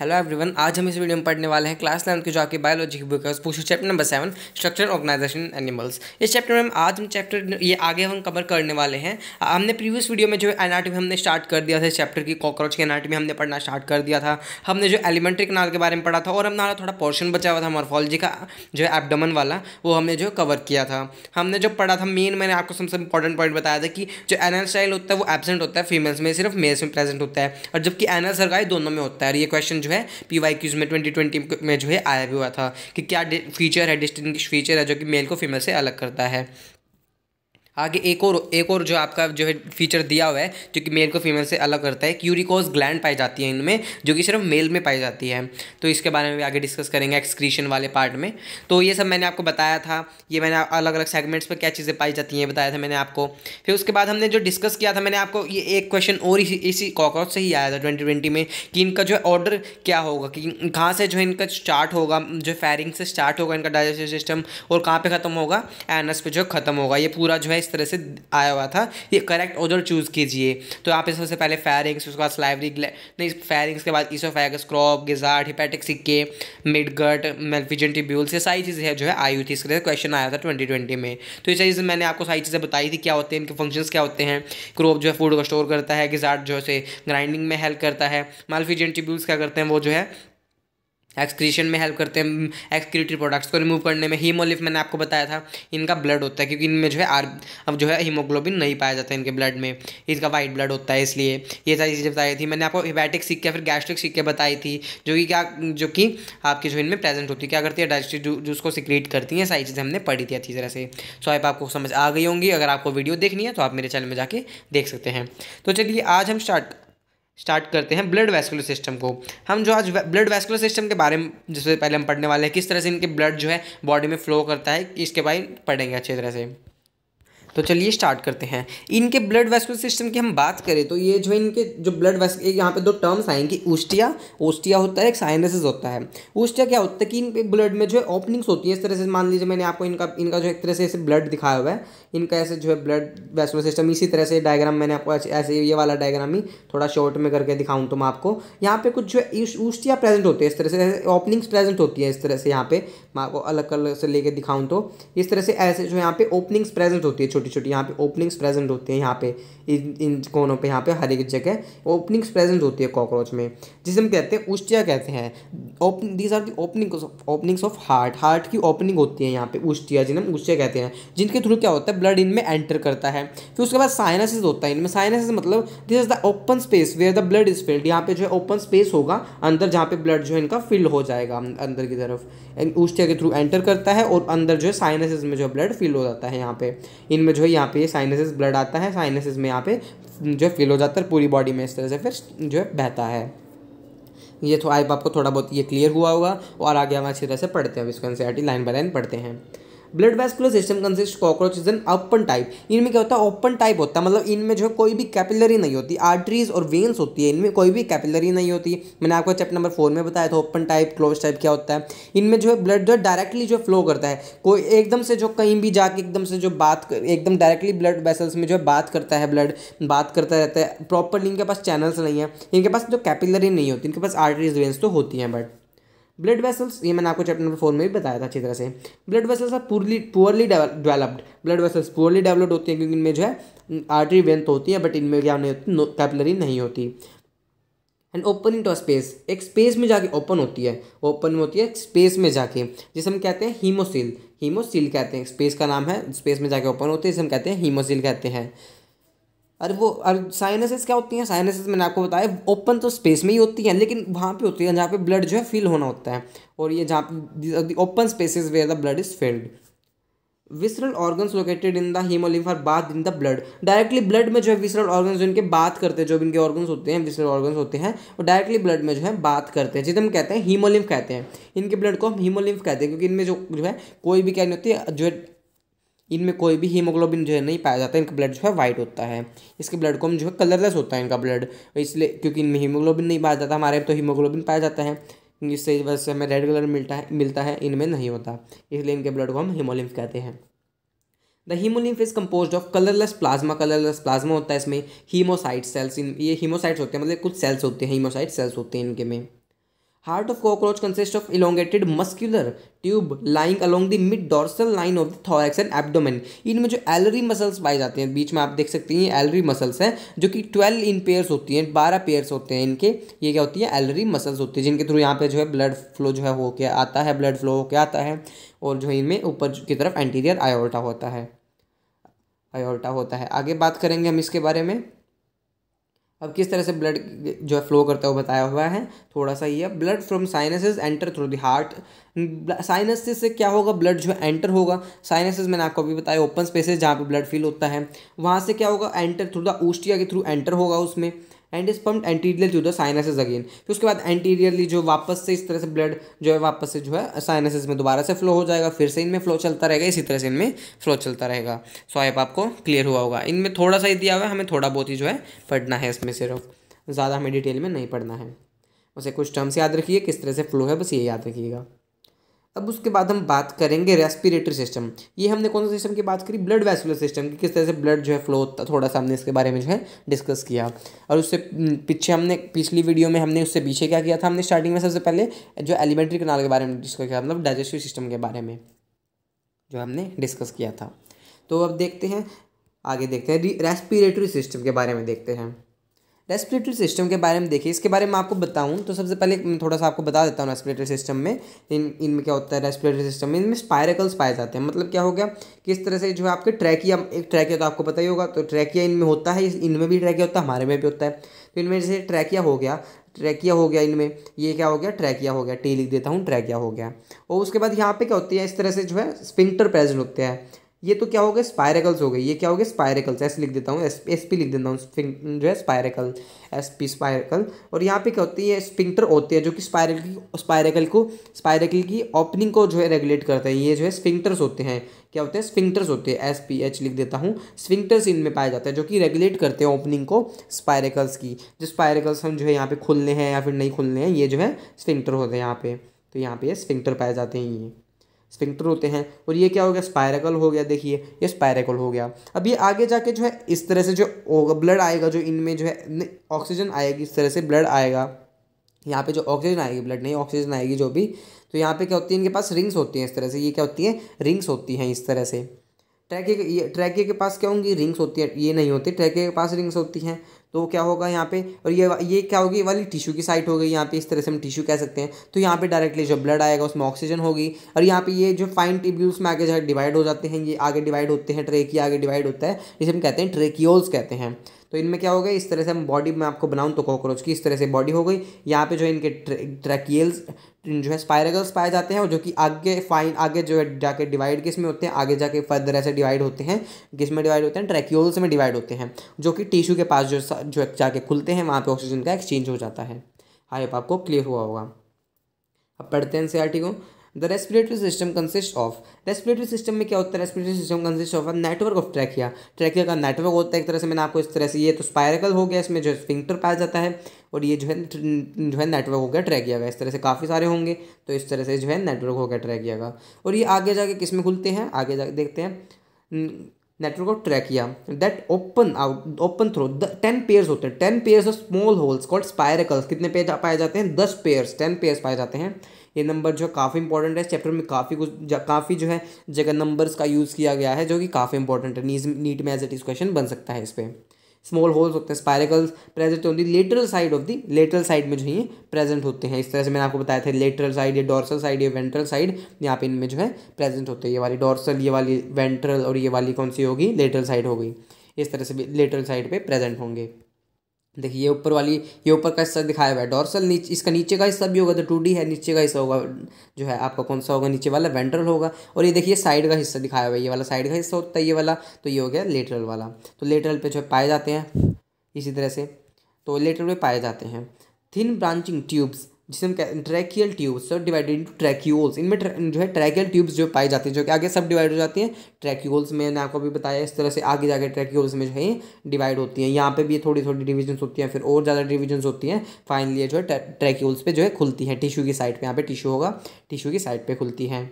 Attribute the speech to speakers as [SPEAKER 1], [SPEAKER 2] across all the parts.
[SPEAKER 1] hello everyone आज हम इस वीडियो में पढ़ने वाले हैं क्लास नाइन के जो आपकी बायोलॉजी की बुक है उसको chapter number seven structure organisation animals इस चैप्टर में हम आज हम चैप्टर ये आगे हम कवर करने वाले हैं हमने प्रीवियस वीडियो में जो एनाटॉमी हमने स्टार्ट कर दिया था इस चैप्टर की कॉकरोच की एनाटॉमी हमने पढ़ना स्टार्ट कर दिया था हमने जो एलिमेंट्री कनाल के बारे में पढ़ा था और हमारा थोड़ा पोर्शन बचा हुआ था मॉर्फोलॉजी का जो है एबडमन वाला वो हमने जो कवर किया था हमने जो पढ़ा था मेन मैंने आपको सबसे इंपॉर्टेंट पॉइंट बताया था कि जो एनल स्टाइल होता है वो एबसेंट होता है फीमेल्स में सिर्फ मेल्स में प्रेजेंट होता है और जबकि एनल सरगाई दोनों में होता है और ये क्वेश्चन जो है पी वाई क्यूज़ में ट्वेंटी ट्वेंटी में जो है आया भी हुआ था कि क्या फीचर है डिस्टिंग फीचर है जो कि मेल को फीमेल से अलग करता है आगे एक और एक और जो आपका जो है फीचर दिया हुआ है जो कि मेल को फीमेल से अलग करता है क्यूरिकोज ग्लैंड पाई जाती है इनमें जो कि सिर्फ मेल में पाई जाती है तो इसके बारे में भी आगे डिस्कस करेंगे एक्सक्रीशन वाले पार्ट में तो ये सब मैंने आपको बताया था ये मैंने अलग अलग सेगमेंट्स पर क्या चीज़ें पाई जाती हैं बताया था मैंने आपको फिर उसके बाद हमने जो डिस्कस किया था मैंने आपको ये एक क्वेश्चन और इसी इसी कॉकरोच से ही आया था ट्वेंटी ट्वेंटी में कि इनका जो ऑर्डर क्या होगा कि कहाँ से जो है इनका स्टार्ट होगा जो फायरिंग से स्टार्ट होगा इनका डाइजेस्टिव सिस्टम और कहाँ पर ख़त्म होगा एनस पर जो ख़त्म होगा ये पूरा जो है इस तरह से आया हुआ था ये करेक्ट ऑर्डर चूज़ कीजिए तो आप इस सबसे पहले फेरिंग्स उसके बाद स्लाइवरी नहीं फेरिंग्स के बाद ईसो oesophagus crop gizzard hepatic caeca midgut Malpighian tubules ये सारी चीज़ें है जो है आई हुई थी इसके क्वेश्चन आया था ट्वेंटी ट्वेंटी में तो ये चीज़ मैंने आपको सारी चीज़ें बताई थी क्या होते हैं इनके फंक्शंस क्या होते हैं क्रॉप जो है फूड को स्टोर करता है गिजार्ड जो है ग्राइंडिंग में हेल्प करता है मेल्फिजन ट्रिब्यूल्स क्या करते हैं वो जो है एक्सक्रीशन में हेल्प करते हैं एक्सक्रीटरी प्रोडक्ट्स को रिमूव करने में हीमोलिफ मैंने आपको बताया था इनका ब्लड होता है क्योंकि इनमें जो है आर अब जो है हीमोग्लोबिन नहीं पाया जाता इनके ब्लड में इसका वाइट ब्लड होता है इसलिए ये सारी चीज़ें बताई थी मैंने आपको हिबैटिक सिक्के फिर गैस्ट्रिक सिक्के बताई थी जो कि क्या जो कि आपकी जो इनमें प्रेजेंट होती है क्या करती है डाइजेस्टिव जूस को सिक्रीट करती हैं सारी चीज़ें हमने पढ़ी थी अच्छी तरह से सो आप आपको समझ आ गई होंगी अगर आपको वीडियो देखनी है तो आप मेरे चैनल में जाके देख सकते हैं तो चलिए आज हम स्टार्ट स्टार्ट करते हैं ब्लड वैस्कुलर सिस्टम को हम जो आज ब्लड वैस्कुलर सिस्टम के बारे में जिससे पहले हम पढ़ने वाले हैं किस तरह से इनके ब्लड जो है बॉडी में फ्लो करता है इसके बारे में पढ़ेंगे अच्छी तरह से तो चलिए स्टार्ट करते हैं इनके ब्लड वेस्कुलर सिस्टम की हम बात करें तो ये जो इनके जो ब्लड वेस्क यहाँ पे दो टर्म्स आएंगी ओस्टिया ओस्टिया होता है एक साइनसिस होता है ओस्टिया क्या होता है कि इन ब्लड में जो है ओपनिंग्स होती है इस तरह से मान लीजिए मैंने आपको इनका इनका जो एक तरह से ऐसे ब्लड दिखाया हुआ है इनका ऐसे जो है ब्लड वेस्कुलर सिस्टम इसी तरह से डायग्राम मैंने आपको ऐसे ये वाला डायग्राम ही थोड़ा शॉर्ट में करके दिखाऊँ तो मैं आपको यहाँ पे कुछ जो है ओस्टिया प्रेजेंट होते हैं इस तरह से ओपनिंग्स प्रेजेंट होती है इस तरह से यहाँ पे मैं आपको अलग अलग से लेके दिखाऊँ तो इस तरह से ऐसे जो यहाँ पे ओपनिंग्स प्रेजेंट होती है छोटी छोटी यहाँ पे ओपनिंग्स प्रेजेंट होते हैं यहाँ पे इन इन कोनों पे यहाँ पे हर एक जगह ओपनिंग्स प्रेजेंट होती है कॉकरोच में जिसे हम कहते हैं उष्टिया कहते हैं open these are the opening openings of heart heart की ओपनिंग होती है यहाँ पे उष्टिया जिन्हें हम उष्टिया कहते हैं जिनके थ्रू क्या होता है ब्लड इनमें एंटर करता है फिर उसके बाद साइनसिस होता है इनमें साइनसिस मतलब this is the open space where the blood is filled यहाँ पे जो है ओपन स्पेस होगा अंदर जहाँ पे ब्लड जो है इनका फिल हो जाएगा अं, अंदर की तरफ उष्टिया के थ्रू एंटर करता है और अंदर जो है साइनसिस में जो ब्लड फिल हो जाता है यहाँ पे इनमें में जो है यहाँ पे साइनसिस ब्लड आता है साइनसिस में यहाँ पे जो है फिल हो जाता है पूरी बॉडी में इस तरह से फिर जो है बहता है ये तो आई आपको थोड़ा बहुत ये क्लियर हुआ होगा और आगे हम अच्छी तरह से पढ़ते हैं अब इसको एन लाइन बाय लाइन पढ़ते हैं blood vascular system consist cockroach is an open type इनमें क्या होता है ओपन टाइप होता है मतलब इनमें जो है कोई भी कैपिलरी नहीं होती आर्टरीज और वेन्स होती है इनमें कोई भी कैपिलरी नहीं होती मैंने आपको चैप्टर नंबर फोर में बताया था ओपन टाइप क्लोज टाइप क्या होता है इनमें जो है ब्लड जो है डायरेक्टली जो फ्लो करता है कोई एकदम से जो कहीं भी जाके एकदम से जो बात एकदम डायरेक्टली ब्लड वेसल्स में जो है बात करता है ब्लड बात करता रहता है प्रॉपरली इनके पास चैनल्स नहीं है इनके पास जो तो कैपिलरी नहीं होती इनके पास आर्टरीज वेन्स तो होती हैं बट ब्लड वेसल्स ये मैंने आपको चैप्टर नंबर फोर में भी बताया था अच्छी तरह से blood vessels are poorly poorly developed blood vessels poorly developed होती हैं क्योंकि इनमें जो है आर्टरी वेंथ होती है बट इनमें क्या नहीं होती कैपलरी नहीं होती and open into space एक स्पेस में जाके ओपन होती है ओपन में होती है स्पेस में जाके जिसे हम कहते हैं हीमोसिल हीमोसिल कहते हैं स्पेस का नाम है स्पेस में जाके ओपन होती है जिसे हम कहते हैं हीमोसिल कहते हैं अरे वो अरे साइनसिस क्या होती हैं साइनसिस मैंने आपको बताया ओपन तो स्पेस में ही होती है लेकिन वहाँ पे होती है जहाँ पे ब्लड जो है फील होना होता है और ये जहाँ open spaces where the blood is filled visceral organs located in the haemolymph for bath in the blood directly blood में जो है विसरल ऑर्गन्स जो इनके बात करते हैं जो इनके ऑर्गन्स होते हैं विसरल ऑर्गन्स होते हैं वो डायरेक्टली ब्लड में जो है बात करते हैं जिसे हम कहते हैं हीमोलिम्फ कहते हैं इनके ब्लड को हम हीमोलिम्फ कहते हैं क्योंकि इनमें जो जो है कोई भी क्या नहीं होती है जो है इनमें कोई भी हीमोग्लोबिन जो है नहीं पाया जाता इनका ब्लड जो है वाइट होता है इसके ब्लड को हम जो है कलरलेस होता है इनका ब्लड तो इसलिए क्योंकि इनमें हीमोग्लोबिन नहीं पाया जाता हमारे तो हीमोग्लोबिन पाया जाता है जिससे वजह से हमें रेड कलर मिलता है मिलता है इनमें नहीं होता इसलिए इनके ब्लड को हम हीमोलिम्फ कहते हैं the haemolymph is compose of colourless plasma colourless plasma होता है इसमें हीमोसाइट सेल्स इन ये हीमोसाइट्स होते हैं मतलब कुछ सेल्स होते हैं हीमोसाइट सेल्स होते हैं इनके में heart of cockroach consist of elongated muscular tube lying along the mid dorsal line of the thorax and abdomen इनमें जो एलरी मसल्स पाए जाते हैं बीच में आप देख सकते हैं ये एलरी मसल्स हैं जो कि ट्वेल्व इन पेयर्स होती हैं बारह पेयर्स होते हैं इनके ये क्या होती है एलरी मसल्स होती है जिनके थ्रू यहाँ पे जो है ब्लड फ्लो जो है हो आता है ब्लड फ्लो हो आता है और जो है इनमें ऊपर की तरफ एंटीरियर आयोटा होता है आयोटा होता है आगे बात करेंगे हम इसके बारे में अब किस तरह से ब्लड जो है फ्लो करता है वो बताया हुआ है थोड़ा सा ये blood from sinuses enter through the heart sinuses से क्या होगा ब्लड जो है एंटर होगा साइनसिस मैंने आपको अभी बताया ओपन स्पेसेस जहाँ पे ब्लड फील होता है वहाँ से क्या होगा एंटर थ्रू द ऊस्टिया के थ्रू एंटर होगा उसमें and is pump anterior to the sinuses again फिर उसके बाद एंटीरियरली जो वापस से इस तरह से ब्लड जो है वापस से जो है साइनसिस में दोबारा से फ्लो हो जाएगा फिर से इनमें फ्लो चलता रहेगा इसी तरह से इनमें फ्लो चलता रहेगा सो आई आपको क्लियर हुआ होगा इनमें थोड़ा सा ही दिया हुआ है हमें थोड़ा बहुत ही जो है पढ़ना है इसमें सिर्फ ज़्यादा हमें डिटेल में नहीं पढ़ना है उसे कुछ टर्म्स याद रखिए किस तरह से फ्लो है बस ये याद रखिएगा अब उसके बाद हम बात करेंगे रेस्पिरेटरी सिस्टम ये हमने कौन से सिस्टम की बात करी ब्लड वैसुलर सिस्टम की किस तरह से ब्लड जो है फ्लो होता थोड़ा सा हमने इसके बारे में जो है डिस्कस किया और उससे पीछे हमने पिछली वीडियो में हमने उससे पीछे क्या किया था हमने स्टार्टिंग में सबसे पहले जो एलिमेंट्री कनाल के बारे में डिस्कस किया मतलब डाइजेस्टिव सिस्टम के बारे में जो हमने डिस्कस किया था तो अब देखते हैं आगे देखते हैं रेस्पिरेटरी सिस्टम के बारे में देखते हैं रेस्पिरेटरी सिस्टम के बारे में देखिए इसके बारे में आपको बताऊं तो सबसे पहले मैं थोड़ा सा आपको बता देता हूँ रेस्पिरेटरी सिस्टम में इन इनमें क्या होता है रेस्पिरेटरी सिस्टम में इनमें स्पायरकल्स पाए जाते हैं मतलब क्या हो गया किस तरह से जो है आपके ट्रैकिया एक ट्रैकिया तो आपको पता ही होगा तो ट्रैकिया इनमें होता है इनमें भी ट्रैकिया होता है हमारे में भी होता है तो इनमें जैसे ट्रैकिया हो गया ट्रैकिया हो गया इनमें ये क्या हो गया ट्रैकिया हो गया टी लिख देता हूँ ट्रैकिया हो गया और उसके बाद यहाँ पे क्या होती है इस तरह से जो है स्पिंटर प्रेजेंट होते हैं ये तो क्या हो गए स्पायरेकल्स हो गए ये क्या हो गया स्पायरेकल्स ऐसे लिख देता हूँ एस एस पी लिख देता हूँ जो है स्पायरेकल एस पी स्पायरेकल और यहाँ पे क्या होती है स्पिंक्टर होते हैं जो कि की स्पायरेकल को स्पायरेकल की ओपनिंग को जो है रेगुलेट करते हैं ये जो है स्पिंक्टर्स होते हैं क्या होते हैं स्पिंक्टर्स होते हैं एस पी एच लिख देता हूँ स्पिंक्टर्स इनमें पाए जाते हैं जो कि रेगुलेट करते हैं ओपनिंग को स्पायरेकल्स की जो स्पायरेकल्स हम जो है यहाँ पे खुलने हैं या फिर नहीं खुलने हैं ये जो है स्पिंक्टर होते हैं यहाँ पे तो यहाँ पे स्पिंक्टर पाए जाते हैं ये स्पिंक्टर होते हैं और ये क्या हो गया स्पायरकल हो गया देखिए ये स्पायरकल हो गया अब ये आगे जाके जो है इस तरह से जो ब्लड आएगा जो इनमें जो है ऑक्सीजन आएगी इस तरह से ब्लड आएगा यहाँ पे जो ऑक्सीजन आएगी ब्लड नहीं ऑक्सीजन आएगी जो भी तो यहाँ पे क्या होती है इनके पास रिंग्स होती हैं इस तरह से ये क्या होती है रिंग्स होती हैं इस तरह से ट्रैके ये ट्रैके के पास क्या होंगी रिंग्स होती है ये नहीं होती ट्रैके के पास रिंग्स होती हैं तो वो क्या होगा यहाँ पे और ये ये क्या होगी वाली टिश्यू की साइट हो गई यहाँ पे इस तरह से हम टिश्यू कह सकते हैं तो यहाँ पे डायरेक्टली जो ब्लड आएगा उसमें ऑक्सीजन होगी और यहाँ पे ये जो फाइन टिब्यूल्स में आगे जो डिवाइड हो जाते हैं ये आगे डिवाइड होते हैं ट्रेकिया आगे डिवाइड होता है जिसे हम कहते हैं ट्रेकियोल्स कहते हैं तो इनमें क्या हो गया इस तरह से हम बॉडी में आपको बनाऊँ तो कॉकरोच की इस तरह से बॉडी हो गई यहाँ पे जो इनके ट्रैकियल्स जो है स्पायरगल्स पाए जाते हैं और जो कि आगे फाइन आगे जो है जाके डिवाइड किस में होते हैं आगे जाके फर्दर ऐसे डिवाइड होते हैं किस में डिवाइड होते हैं ट्रैक्योल्स में डिवाइड होते हैं जो कि टिश्यू के पास जो जो जाके खुलते हैं वहाँ पर ऑक्सीजन का एक्सचेंज हो जाता है आई हाँ, होप तो आपको क्लियर हुआ होगा अब पढ़ते हैं एन को the respiratory system consist of respiratory system में क्या होता है respiratory system consist of network of trachea trachea का नेटवर्क होता है एक तरह से मैंने आपको इस तरह से ये तो स्पायरकल हो गया इसमें जो स्पिंक्टर पाया जाता है और ये जो है जो है नेटवर्क हो गया ट्रैकिया का इस तरह से काफ़ी सारे होंगे तो इस तरह से जो है नेटवर्क हो गया ट्रैकिया का और ये आगे जाके किस में खुलते हैं आगे जाके देखते हैं network of trachea that open out open through ten pairs होते हैं ten pairs of small holes called spiracles कितने पेयर पाए जाते हैं दस पेयर्स टेन पेयर्स पाए जाते हैं ये नंबर जो काफ़ी इंपॉर्टेंट है चैप्टर में काफ़ी कुछ काफ़ी जो है जगह नंबर्स का यूज़ किया गया है जो कि काफ़ी इंपॉर्टेंट है नीज नीट में एज इट इज क्वेश्चन बन सकता है इस पर स्मॉल होल्स होते हैं स्पायरिकल्स प्रेजेंट होती है lateral side of the lateral side में जो है प्रेजेंट होते हैं इस तरह से मैंने आपको बताया था लेटरल साइड ये डॉर्सल साइड ये वेंट्रल साइड यहाँ पे इनमें जो है प्रेजेंट होते हैं ये वाली डॉर्सल ये वाली वेंट्रल और ये वाली कौन सी होगी लेटरल साइड होगी इस तरह से भी लेटरल साइड पे प्रेजेंट होंगे देखिए ये ऊपर वाली ये ऊपर का हिस्सा दिखाया हुआ है डॉर्सल नीचे इसका नीचे का हिस्सा भी होगा तो टू डी है नीचे का हिस्सा होगा जो है आपका कौन सा होगा नीचे वाला वेंट्रल होगा और ये देखिए साइड का हिस्सा दिखाया हुआ है ये वाला साइड का हिस्सा होता है ये वाला तो ये हो गया लेटरल वाला तो लेटरल पे जो है पाए जाते हैं इसी तरह से तो लेटरल पे पाए जाते हैं थिन ब्रांचिंग ट्यूब्स जिसे हम ट्रैकियल ट्यूब्स और डिवाइडेड इंटू ट्रैक्यूल्स इनमें जो है ट्रैकियल ट्यूब्स जो पाई जाती है जो कि आगे सब डिवाइड हो जाती हैं ट्रैक्यूल्स मैंने आपको भी बताया इस तरह से आगे जाकर ट्रैक्यूल्स में जो है डिवाइड होती हैं यहाँ पे भी थोड़ी थोड़ी डिविजन्स होती हैं फिर और ज़्यादा डिविजन्स होती हैं फाइनली जो है ट्रैक्यूल्स पर जो है खुलती हैं टिशू की साइड पर यहाँ पर टिशू होगा टिशू की साइड पर खुलती हैं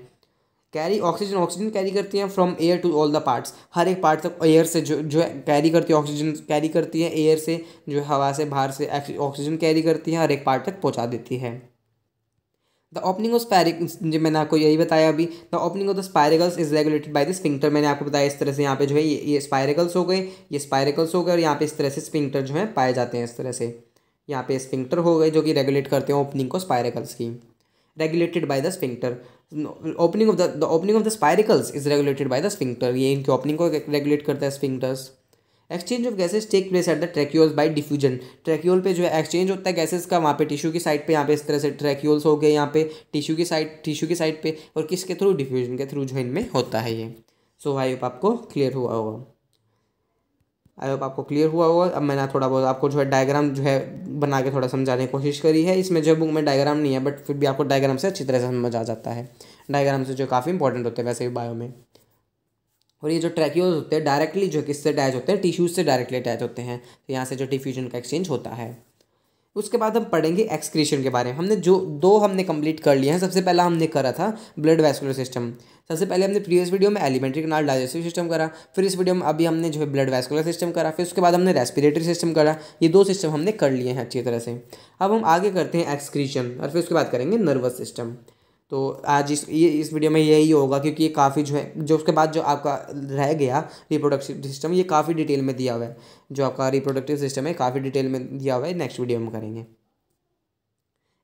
[SPEAKER 1] कैरी ऑक्सीजन ऑक्सीजन कैरी करती हैं from air to all the parts हर एक पार्ट तक एयर से जो जो कैरी करती है ऑक्सीजन कैरी करती है एयर से जो हवा से बाहर से ऑक्सीजन कैरी करती है हर एक पार्ट तक पहुंचा देती है द ओपनिंग ऑफ स्पायरिक जो मैंने आपको यही बताया अभी the opening of the spiracles is regulated by the sphincter मैंने आपको बताया इस तरह से यहाँ पे जो है ये ये स्पायरिकल्स हो गए ये स्पायरिकल्स हो गए और यहाँ पे इस तरह से स्पिंक्टर जो है पाए जाते हैं इस तरह से यहाँ पे स्पिंक्टर हो गए जो कि रेगुलेट करते हैं ओपनिंग को स्पायरिकल्स की regulated by the sphincter opening of the opening of the spiracles is regulated by the sphincter ये इनकी ओपनिंग को रेगुलेट करता है sphincters exchange of gases take place at the tracheoles by diffusion tracheole पे जो है exchange होता है गैसेज का वहाँ पे टिश्यू की साइड पे यहाँ पे इस तरह से ट्रैक्यूल्स हो गए यहाँ पे टिश्यू की साइड टिश्यू की साइड पे और किसके थ्रू डिफ्यूजन के थ्रू जो इनमें होता है ये सो आई होप आपको क्लियर हुआ होगा आई होप आपको क्लियर हुआ होगा अब मैंने थोड़ा बहुत आपको जो है डायग्राम जो है बना के थोड़ा समझाने की कोशिश करी है इसमें जो बुक में डायग्राम नहीं है बट फिर भी आपको डायग्राम से अच्छी तरह से समझ आ जाता है डायग्राम से जो काफ़ी इंपॉर्टेंट होते हैं वैसे भी बायो में और ये जो ट्रैक्योज होते हैं डायरेक्टली जो किससे अटैच होते हैं टिश्यूज से डायरेक्टली अटैच होते हैं तो यहाँ से जो डिफ्यूजन का एक्सचेंज होता है उसके बाद हम पढ़ेंगे एक्सक्रीशन के बारे में हमने जो दो हमने कंप्लीट कर लिए हैं सबसे पहला हमने करा था ब्लड वैस्कुलर सिस्टम सबसे पहले हमने प्रीवियस वीडियो में एलिमेंट्री कनाल डाइजेस्टिव सिस्टम करा फिर इस वीडियो में अभी हमने जो है ब्लड वैस्कुलर सिस्टम करा फिर उसके बाद हमने रेस्पिरेटरी सिस्टम करा ये दो सिस्टम हमने कर लिए हैं अच्छी तरह से अब हम आगे करते हैं एक्सक्रीशन और फिर उसके बाद करेंगे नर्वस सिस्टम तो आज इस ये इस वीडियो में यही होगा क्योंकि ये काफ़ी जो है जो उसके बाद जो आपका रह गया रिप्रोडक्टिव सिस्टम ये काफ़ी डिटेल में दिया हुआ है जो आपका रिप्रोडक्टिव सिस्टम है काफ़ी डिटेल में दिया हुआ है नेक्स्ट वीडियो में करेंगे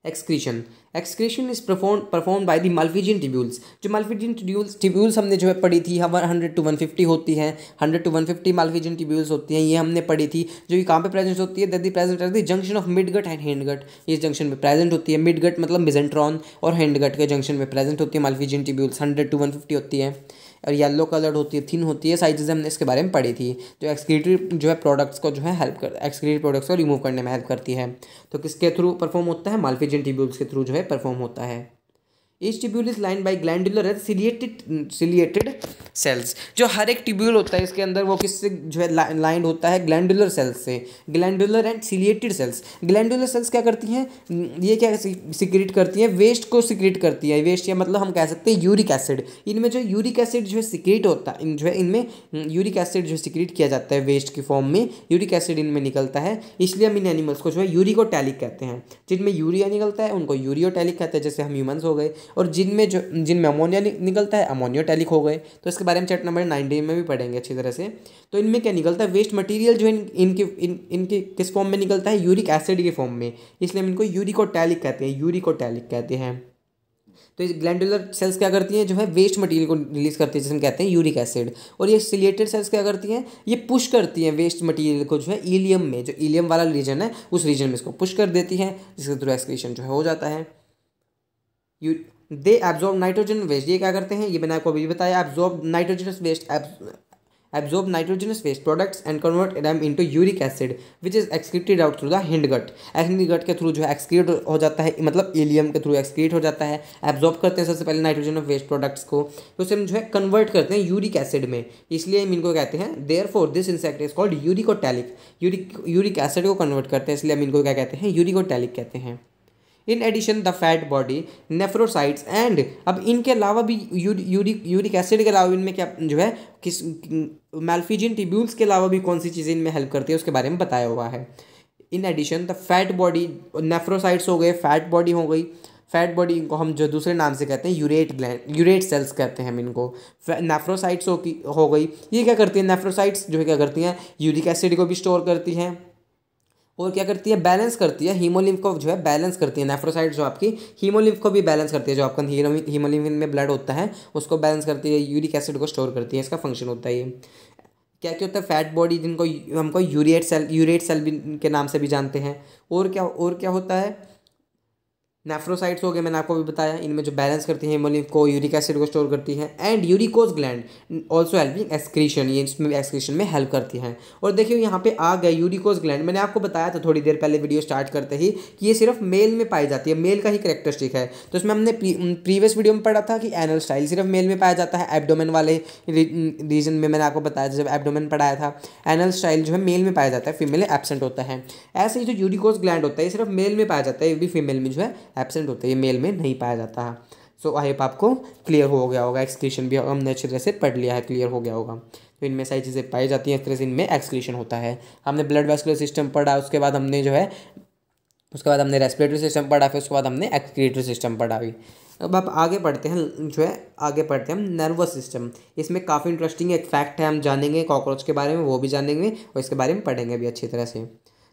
[SPEAKER 1] excretion excretion is perform perform by the Malpighian tubules जो मल्फीजिन ट्यूब्यूल्स ट्यूब्यूल्स हमने जो है पढ़ी थी one hundred to one fifty होती हैं hundred to one fifty Malpighian tubules होती हैं ये हमने पढ़ी थी जो कि कहाँ पे प्रेजेंट होती है the present at the junction of midgut and hindgut इस जंक्शन में प्रेजेंट होती है मिड गट मतलब मिजेंट्रॉन और हैंड गट के जंक्शन में प्रेजेंट होती है Malpighian tubules hundred to one fifty होती है और येलो कलर होती है थिन होती है साइजेज हमने इसके बारे में पढ़ी थी जो एक्सक्रीटरी जो है प्रोडक्ट्स को जो है हेल्प कर एक्सक्रीटरी प्रोडक्ट्स को रिमूव करने में हेल्प करती है तो किसके थ्रू परफॉर्म होता है मालफिजियन ट्यूब्यूल्स के थ्रू जो है परफॉर्म होता है इस tubule is line by glandular ciliated ciliated cells जो हर एक ट्यूब्यूल होता है इसके अंदर वो किससे जो है लाइन होता है ग्लैंडुलर सेल्स से glandular and ciliated cells glandular cells क्या करती हैं ये क्या सिक्रिट करती हैं वेस्ट को सिक्रिट करती है वेस्ट या मतलब हम कह सकते हैं यूरिक एसिड इनमें जो यूरिक एसिड जो है सिक्रिट होता है जो है इनमें यूरिक एसिड जो है सिक्रिट किया जाता है वेस्ट के फॉर्म में यूरिक एसिड इनमें निकलता है इसलिए हम इन एनिमल्स को जो है यूरिकोटैलिक कहते हैं जिनमें यूरिया निकलता है उनको यूरियोटैलिक कहते हैं जैसे हम ह्यूमन्स हो गए और जिनमें जो जिनमें अमोनिया नि, निकलता है अमोनियोटैलिक हो गए तो इसके बारे में चैप्टर नंबर नाइनटीन में भी पढ़ेंगे अच्छी तरह से तो इनमें क्या निकलता है वेस्ट मटीरियल जो इन इनके इन इनके किस फॉर्म में निकलता है यूरिक एसिड के फॉर्म में इसलिए हम इनको यूरिकोटैलिक कहते हैं यूरिकोटैलिक कहते हैं तो इस ग्लैंडुलर सेल्स क्या करती हैं जो है वेस्ट मटेरियल को रिलीज करती है जिसे हम कहते हैं यूरिक एसिड और ये सिलेटेड सेल्स क्या करती हैं ये पुश करती हैं वेस्ट मटेरियल को जो है ईलियम में जो ईलियम वाला रीजन है उस रीजन में इसको पुश कर देती हैं जिसके थ्रू एक्सक्रीशन जो है हो जाता है you they absorb nitrogen waste ये क्या करते हैं ये मैंने आपको अभी बताया absorb nitrogenous waste absorb nitrogenous waste products and convert uric acid which is which out through the hindgut hindgut gut के थ्रू जो है एक्सक्रीट हो जाता है मतलब एलियम के थ्रू एक्सक्रीट हो जाता है एब्जॉर्ब करते हैं सबसे पहले नाइट्रोजन वेस्ट प्रोडक्ट्स को तो उसे हम जो है कन्वर्ट करते हैं यूरिक एसिड में इसलिए हम इनको कहते हैं therefore this insect is called uricotelic uric uric acid को कन्वर्ट करते हैं इसलिए हम इनको क्या कहते हैं यूरिकोटैलिक कहते हैं in addition the fat body nephrocytes and अब इनके अलावा भी यूरिक यूरिक एसिड के अलावा इनमें क्या जो है किस मेल्फीजिन टिब्यूल्स के अलावा भी कौन सी चीज़ें इनमें हेल्प करती है उसके बारे में बताया हुआ है in addition the fat body nephrocytes हो गए फैट बॉडी हो गई फैट बॉडी इनको हम जो दूसरे नाम से कहते हैं यूरेट ग्लैंड यूरेट सेल्स कहते हैं हम इनको नेफ्रोसाइट्स हो, हो गई ये क्या करती हैं नेफ्रोसाइट्स जो है क्या करती हैं यूरिक एसिड को भी स्टोर करती हैं और क्या करती है बैलेंस करती है हीमोलिम्फ को जो है बैलेंस करती है नेफ्रोसाइड जो आपकी हीमोलिम्फ को भी बैलेंस करती है जो आपका हीमोलिम्फिन में ब्लड होता है उसको बैलेंस करती है यूरिक एसिड को स्टोर करती है इसका फंक्शन होता है ये क्या क्या होता है फैट बॉडी जिनको हमको यूरिएट सेल यूरिएट सेल के नाम से भी जानते हैं और क्या और क्या होता है नेफ्रोसाइट्स हो गए मैंने आपको भी बताया इनमें जो बैलेंस करती है हेमोलिन को यूरिक एसिड को स्टोर करती है and uricose gland also helping excretion ये इसमें एक्सक्रीशन में हेल्प करती है और देखिए यहाँ पे आ गए यूरिकोज ग्लैंड मैंने आपको बताया था थोड़ी देर पहले वीडियो स्टार्ट करते ही कि ये सिर्फ मेल में पाई जाती है मेल का ही करेक्टरिस्टिक है तो इसमें हमने प्रीवियस वीडियो में पढ़ा था कि एनल स्टाइल सिर्फ मेल में पाया जाता है एबडोमेन वाले रीजन में मैंने आपको बताया जब एबडोमेन पढ़ाया था एनल स्टाइल जो है मेल में पाया जाता है फीमेल एबसेंट होता है ऐसे ही जो यूरिकोज ग्लैंड होता है ये सिर्फ मेल में पाया जाता है ये भी फीमेल में जो है एबसेंट होते हैं ये मेल में नहीं पाया जाता है सो आई होप आपको क्लियर हो गया होगा एक्सक्रीशन भी हमने अच्छी तरह से पढ़ लिया है क्लियर हो गया होगा तो इनमें सारी चीज़ें पाई जाती हैं इस तरह से इनमें एक्सक्रीशन होता है हमने ब्लड वेस्कुलर सिस्टम पढ़ा उसके बाद हमने जो है उसके बाद हमने रेस्पिरेटरी सिस्टम पढ़ा फिर उसके बाद हमने एक्सक्रीटरी सिस्टम पढ़ा भी अब आप आगे पढ़ते हैं जो है आगे पढ़ते हैं हम नर्वस सिस्टम इसमें काफ़ी इंटरेस्टिंग एक फैक्ट है हम जानेंगे कॉकरोच के बारे में वो भी जानेंगे और इसके बारे में पढ़ेंगे भी अच्छी तरह से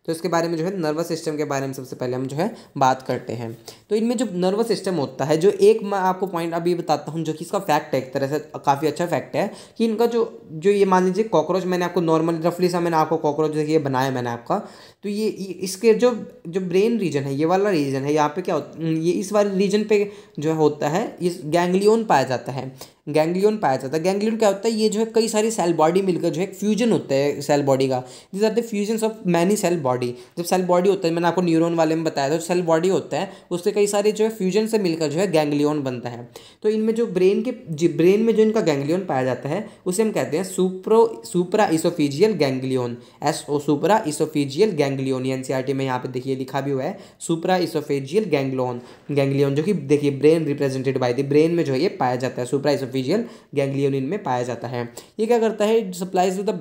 [SPEAKER 1] तो इसके बारे में जो है नर्वस सिस्टम के बारे में सबसे पहले हम जो है बात करते हैं तो इनमें जो नर्वस सिस्टम होता है जो एक मैं आपको पॉइंट अभी बताता हूँ जो कि इसका फैक्ट है एक तरह से काफ़ी अच्छा फैक्ट है कि इनका जो जो ये मान लीजिए कॉकरोच मैंने आपको नॉर्मल रफली सा मैंने आपको कॉकरोच ये बनाया मैंने आपका तो ये इसके जो जो ब्रेन रीजन है ये वाला रीजन है यहाँ पे क्या ये इस वाले रीजन पे जो होता है इस गैंगलियन पाया जाता है गैंग्लियन पाया जाता है गैंग्लियन क्या होता है ये जो है कई सारी सेल बॉडी मिलकर जो है फ्यूजन होता है सेल बॉडी का this are the fusion of many cell body जब सेल बॉडी होता है मैंने आपको न्यूरोन वाले में बताया था सेल बॉडी होता है उसके कई सारे जो है फ्यूजन से मिलकर जो है गैंग्लियन बनता है तो इनमें जो ब्रेन के ब्रेन में जो इनका गैंग्लियन पाया जाता है उसे हम कहते हैं सुप्रो supra oesophageal ganglion S O supra oesophageal ganglion N C में यहाँ पे देखिए लिखा भी हुआ है सुपरा इसोफेजियल गैंग्लोन गैंग्लियन जो कि देखिए brain represented by the brain में जो है ये पाया जाता है सुप्रा सर्विजियल गैंग्लियोनिन में पाया जाता है ये क्या करता है सप्लाइज द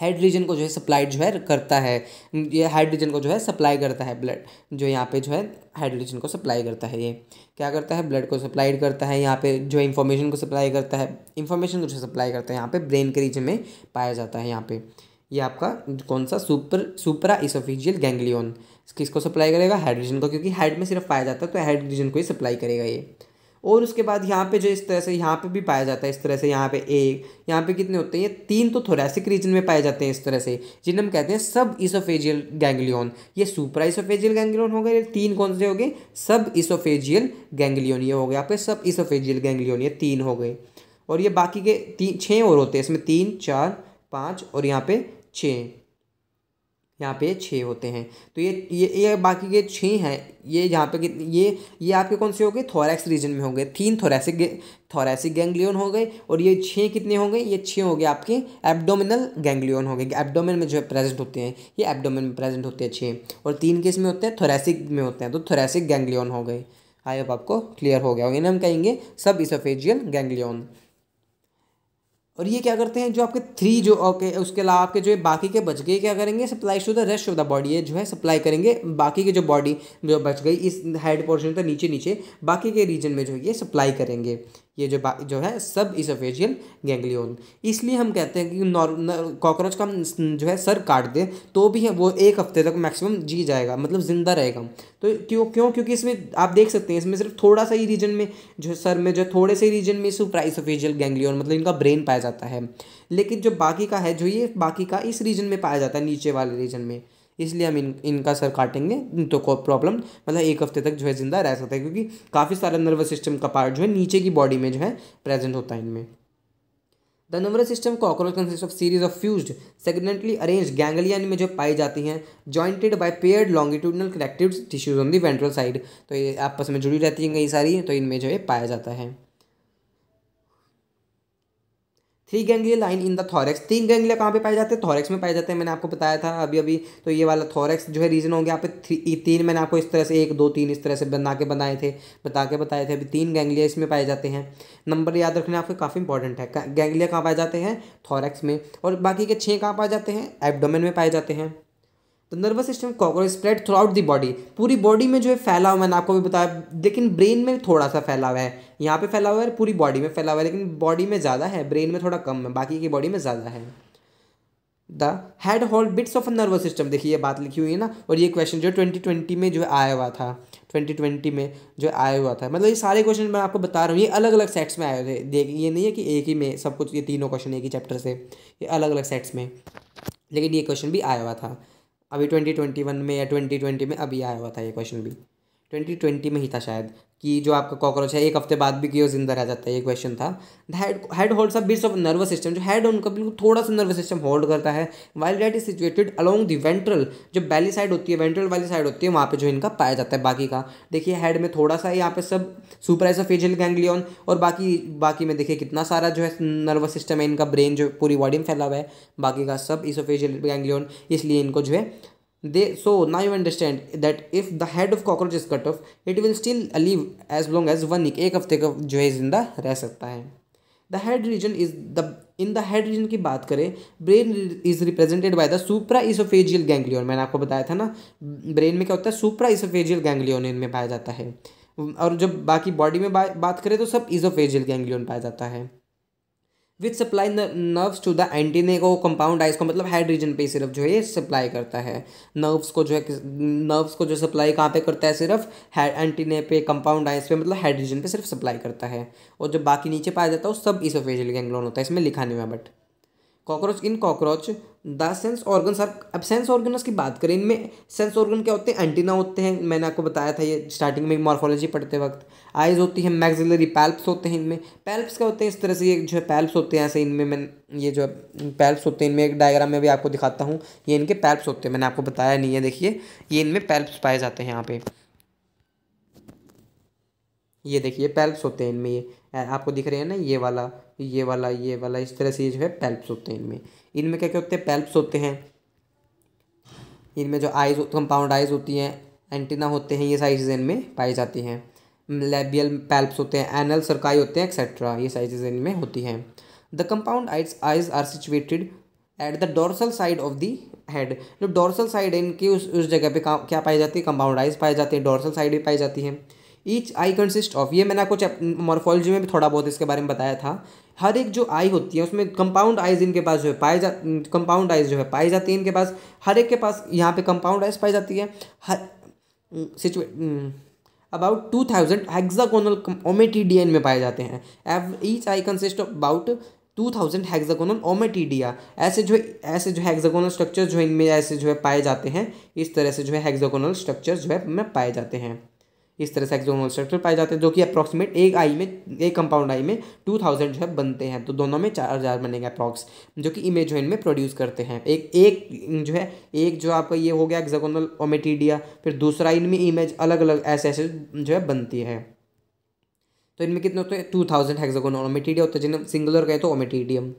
[SPEAKER 1] हेड रीजन को जो है सप्लाइड जो है करता है ये हेड रीजन को जो है सप्लाई करता है ब्लड जो यहाँ पे जो है हेड रीजन को सप्लाई करता है ये क्या करता है ब्लड को सप्लाइड करता है यहाँ पे जो इन्फॉर्मेशन को सप्लाई करता है इन्फॉर्मेशन को जो सप्लाई करता है यहाँ पे ब्रेन के रीजन में पाया जाता है यहाँ पे ये आपका कौन सा सुपर सुपरा इसोफिजियल गैंग्लियन किसको सप्लाई करेगा हेड रीजन को क्योंकि हेड में सिर्फ पाया जाता है तो हेड रीजन को ही सप्लाई करेगा ये और उसके बाद यहाँ पे जो इस तरह से यहाँ पे भी पाया जाता है इस तरह से यहाँ पे एक यहाँ पे कितने होते हैं ये तीन तो थोरेसिक रीजन में पाए जाते हैं इस तरह से जिन्हें हम कहते हैं सब इसोफेजियल गैंग्लियन ये सुपरा इसोफेजियल गैंग्लियन हो गए ये तीन कौन से हो गए सब इसोफेजियल गैंग्लियन ये हो गए आपके सब इसोफेजियल गैंग्लियन ये तीन हो गए और ये बाकी के तीन छः और होते हैं इसमें तीन चार पाँच और यहाँ पे छः यहाँ पे छः होते हैं तो ये ये ये बाकी के छः हैं ये यहाँ पे ये ये आपके कौन से हो गए थोरैक्स रीजन में हो गए तीन थोरेसिक थोरेसिक गैंग्लियन हो गए और ये छः कितने हो गए ये छः हो गए आपके एब्डोमिनल गैंग्लियन हो गए एब्डोमिन में जो है प्रेजेंट होते हैं ये एब्डोमिन में प्रेजेंट होते हैं छः और तीन के इसमें होते हैं थोरेसिक में होते हैं तो थोरेसिक गैंग्लियन हो गए आई होप आपको क्लियर हो गया होगा इन्हें हम कहेंगे सब इसोफेजियल गैंग्लियन और ये क्या करते हैं जो आपके थ्री जो ओके उसके अलावा आपके जो बाकी के बच गए क्या करेंगे supply to the rest of the body है जो है सप्लाई करेंगे बाकी के जो बॉडी जो बच गई इस हेड पोर्शन तक नीचे नीचे बाकी के रीजन में जो ये सप्लाई करेंगे ये जो जो है सब इसोफेजियल गैंग्लियन इसलिए हम कहते हैं कि कॉकरोच का जो है सर काट दें तो भी वो एक हफ्ते तक मैक्सिमम जी जाएगा मतलब ज़िंदा रहेगा तो क्यों क्यों क्योंकि इसमें आप देख सकते हैं इसमें सिर्फ थोड़ा सा ही रीजन में जो सर में जो थोड़े से रीजन में इसोफेजियल गैंग्लियन मतलब इनका ब्रेन पाया जाता है लेकिन जो बाकी का है जो ये बाकी का इस रीजन में पाया जाता है नीचे वाले रीजन में इसलिए हम इन इनका सर काटेंगे तो कोई प्रॉब्लम मतलब एक हफ्ते तक जो है ज़िंदा रह सकता है क्योंकि काफ़ी सारा नर्वस सिस्टम का पार्ट जो है नीचे की बॉडी में जो है प्रेजेंट होता है इनमें the nervous system cockroach consist of series of fuse segmentally arrange ganglion में जो पाई जाती हैं jointed by paired longitudinal connective tissues on the ventral side तो ये आपस में जुड़ी रहती हैं कई सारी तो इनमें जो है पाया जाता है three ganglia line in the thorax तीन गैंगलिया कहाँ पे पाए जाते हैं थॉरेक्स में पाए जाते हैं मैंने आपको बताया था अभी अभी तो ये वाला थॉरेक्स जो है रीजन हो गया यहाँ तीन मैंने आपको इस तरह से एक दो तीन इस तरह से बना के बनाए थे बता के बताए थे अभी तीन गैंगलिया इसमें पाए जाते हैं नंबर याद रखने आपके काफ़ी इंपॉर्टेंट है गैंगलिया कहाँ पाए जाते हैं थॉरेक्स में और बाकी के छः कहाँ पाए जाते हैं एबडोमेन में पाए जाते हैं तो nervous system cockroach spread throughout the body पूरी बॉडी में जो है फैला हुआ मैंने आपको भी बताया लेकिन ब्रेन में थोड़ा सा फैला हुआ है यहाँ पे फैला हुआ है पूरी बॉडी में फैला हुआ है लेकिन बॉडी में ज़्यादा है ब्रेन में थोड़ा कम है बाकी की बॉडी में ज़्यादा है the head hold bits of a nervous system देखिए ये बात लिखी हुई है ना और ये क्वेश्चन जो ट्वेंटी ट्वेंटी में जो आया हुआ था ट्वेंटी ट्वेंटी में जो आया हुआ था मतलब ये सारे क्वेश्चन मैं आपको बता रहा हूँ ये अलग अलग सेट्स में आए हुए थे ये नहीं है कि एक ही में सब कुछ ये तीनों क्वेश्चन एक ही चैप्टर से ये अलग अलग सेट्स में लेकिन ये क्वेश्चन भी आया हुआ था अभी ट्वेंटी ट्वेंटी वन में या ट्वेंटी ट्वेंटी में अभी आया हुआ था ये क्वेश्चन भी ट्वेंटी ट्वेंटी में ही था शायद कि जो आपका कॉकरोच है एक हफ्ते बाद भी कि वो जिंदा रह जाता है ये क्वेश्चन था head head holds a bits of nervous system जो हेड उनका बिल्कुल थोड़ा सा नर्वस सिस्टम होल्ड करता है while that is situated along the ventral जो बैली साइड होती है वेंट्रल वाली साइड होती है वहाँ पे जो इनका पाया जाता है बाकी का देखिए हेड में थोड़ा सा यहाँ पे सब एजल गैंग्लियन और बाकी बाकी में देखिए कितना सारा जो है नर्वस सिस्टम है इनका ब्रेन जो पूरी बॉडी में फैला हुआ है बाकी का सब इसोफेजियल गैंग्लियन इसलिए इनको जो है they so now you understand that if the head of cockroach is cut off it will still live as long as one एक हफ्ते का जो है जिंदा रह सकता है the head region is the in the head region की बात करें brain is represented by the supra oesophageal ganglion मैंने आपको बताया था ना ब्रेन में क्या होता है सुप्रा इसोफेजियल गैंग्लियन इनमें पाया जाता है और जब बाकी बॉडी में बा, बात करें तो सब इसोफेजियल गैंग्लियन पाया जाता है with supply nerves to the antennae को कंपाउंड आइज को मतलब हेड रीजन पे सिर्फ जो है ये सप्लाई करता है नर्व्स को जो है नर्व्स को जो सप्लाई कहाँ पे करता है सिर्फ एंटीने पे कंपाउंड आइज पे मतलब हेड रीजन पे सिर्फ सप्लाई करता है और जो बाकी नीचे पाया जाता है वो सब इसोफेजियल गैंग्लोन होता है इसमें लिखा नहीं हुआ but cockroach in cockroach the sense organ sir अब सेंस ऑर्गन की बात करें इनमें सेंस ऑर्गन क्या होते हैं एंटीना होते हैं मैंने आपको बताया था ये स्टार्टिंग में मॉर्फोलॉजी पढ़ते वक्त आइज होती है मैगजिलरी पैल्प्स होते हैं इनमें पैल्प्स क्या होते हैं इस तरह से ये जो है पैल्प्स होते हैं ऐसे इनमें मैं ये जो पैल्प्स होते हैं इनमें एक डायग्राम में भी आपको दिखाता हूँ ये इनके पैल्प्स होते हैं मैंने आपको बताया नहीं है देखिए ये इनमें पैल्प्स पाए जाते हैं यहाँ पे ये देखिए पैल्प्स होते हैं इनमें ये आपको दिख रहे हैं ना ये वाला ये वाला ये वाला इस तरह से जो है पैल्प्स होते हैं इनमें इनमें क्या क्या होते हैं पैल्प्स होते हैं इनमें जो आइज कंपाउंड आइज होती हैं एंटीना होते हैं ये सारी चीज़ें इनमें पाई जाती हैं लेबियल पैल्प्स होते हैं एनल सरकाई होते हैं एक्सेट्रा ये सारी चीज़ें इनमें होती हैं the compound eyes eyes are situated at the dorsal side of the head जो मतलब डोरसल साइड है इनकी उस उस जगह पे क्या पाई जाती है कंपाउंड आइज पाई जाती है डोरसल साइड भी पाई जाती है ईच आई कंसिस्ट ऑफ ये मैंने आपको मॉर्फोलॉजी में भी थोड़ा बहुत इसके बारे में बताया था हर एक जो आई होती है उसमें कंपाउंड आइज इनके पास जो है पाए जा कंपाउंड आइज जो है पाई जाती है इनके पास हर एक के पास यहाँ पे कंपाउंड आइज पाई जाती है हर सिचुए about two thousand hexagonal ommatidia में पाए जाते हैं एव each eye consist of about two thousand hexagonal ommatidia ऐसे जो ऐसे जो हैगजागोनल स्ट्रक्चर जो इनमें ऐसे जो है पाए जाते हैं इस तरह से जो है हैगजागोनल स्ट्रक्चर जो है में पाए जाते हैं इस तरह से एक्सोमोल स्ट्रक्चर पाए जाते हैं जो कि अप्रॉक्सीमेट एक आई में एक कंपाउंड आई में टू थाउजेंड जो है बनते हैं तो दोनों में चार हज़ार बनेंगे अप्रॉक्स जो कि इमेज इमेजोइन में प्रोड्यूस करते हैं एक एक जो है एक जो आपका ये हो गया एक्जागोनल ओमेटीडिया फिर दूसरा इनमें इमेज अलग अलग ऐसे ऐसे जो है बनती है तो इनमें कितने होते हैं टू थाउजेंड हेक्सागोनल ओमेटीडिया होता है जिन्हें सिंगुलर गए तो ommatidium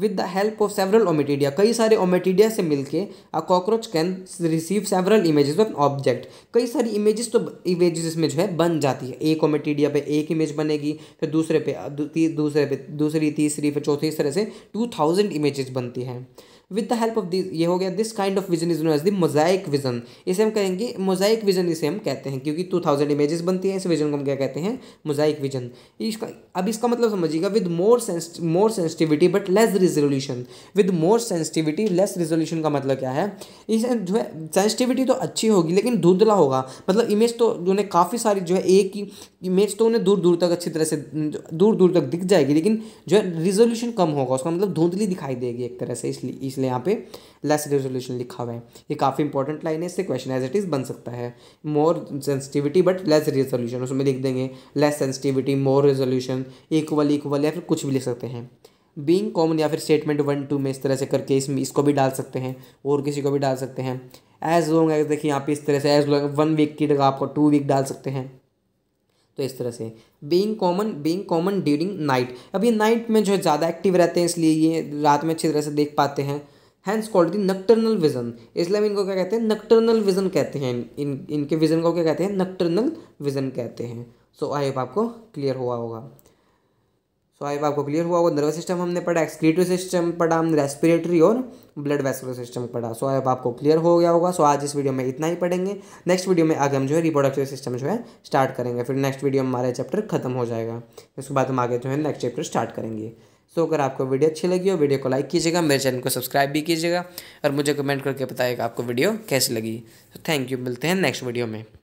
[SPEAKER 1] with the help of several ommatidia कई सारे ओमेटीडिया से मिलके a cockroach can receive several images of object कई सारी इमेजेस तो इमेजेस इसमें जो है बन जाती है एक ओमेटीडिया पे एक इमेज बनेगी फिर दूसरे पे दूसरे पे दूसरी तीसरी फिर चौथी इस तरह से टू थाउजेंड इमेजेस बनती हैं with the help of this ये हो गया this kind of vision is know as the mosaic vision इसे हम कहेंगे मोजाइक विजन इसे हम कहते हैं क्योंकि टू थाउजेंड इमेजेस बनती है इस विजन को हम क्या कहते हैं मोजाइक विजन इसका अब इसका मतलब समझिएगा with more more sensitivity but less resolution with more sensitivity less resolution का मतलब क्या है इसे जो है सेंसिटिविटी तो अच्छी होगी लेकिन धुंधला होगा मतलब इमेज तो उन्हें काफ़ी सारी जो है एक ही इमेज तो उन्हें दूर दूर तक अच्छी तरह से दूर दूर तक दिख जाएगी लेकिन जो है रिजोल्यूशन कम होगा उसका मतलब धुंधली दिखाई देगी एक तरह से इसलिए इसलिए इसलिए यहाँ पे लेस रेजोल्यूशन लिखा हुआ है ये काफ़ी इंपॉर्टेंट लाइन है इससे क्वेश्चन एज इट इज़ बन सकता है more sensitivity but less resolution उसमें लिख देंगे less sensitivity more resolution equal equal या फिर कुछ भी लिख सकते हैं बींग कॉमन या फिर स्टेटमेंट वन टू में इस तरह से करके इसमें इसको भी डाल सकते हैं और किसी को भी डाल सकते हैं एज लॉन्ग एज देखिए यहाँ पे इस तरह से एज लॉन्ग वन वीक की जगह आपको टू वीक डाल सकते हैं तो इस तरह से being common being common during night अब ये नाइट में जो है ज़्यादा एक्टिव रहते हैं इसलिए ये रात में अच्छी तरह से देख पाते हैं hence called the nocturnal vision इसलिए हम इनको क्या कहते हैं नक्टर्नल विजन कहते हैं इन इनके विजन को क्या कहते हैं नक्टर्नल विजन कहते हैं सो आई होप आपको क्लियर हुआ होगा तो आई आपको क्लियर हुआ होगा नर्वस सिस्टम हमने पढ़ा एक्सक्रीटिव सिस्टम पढ़ा हमने रेस्पिरेटरी और ब्लड वेस्कुलर सिस्टम पढ़ा सो आई आपको क्लियर हो गया होगा सो आज इस वीडियो में इतना ही पढ़ेंगे नेक्स्ट वीडियो में आगे हम जो है रिपोर्डक्टिव सिस्टम जो है स्टार्ट करेंगे फिर नेक्स्ट वीडियो में हमारा चैप्टर खत्म हो जाएगा उसके बाद हम आगे जो है नेक्स्ट चैप्टर स्टार्ट करेंगे सो so, अगर आपको वीडियो अच्छी लगी हो वीडियो को लाइक कीजिएगा मेरे चैनल को सब्सक्राइब भी कीजिएगा और मुझे कमेंट करके बताएगा आपको वीडियो कैसी लगी थैंक यू मिलते हैं नेक्स्ट वीडियो में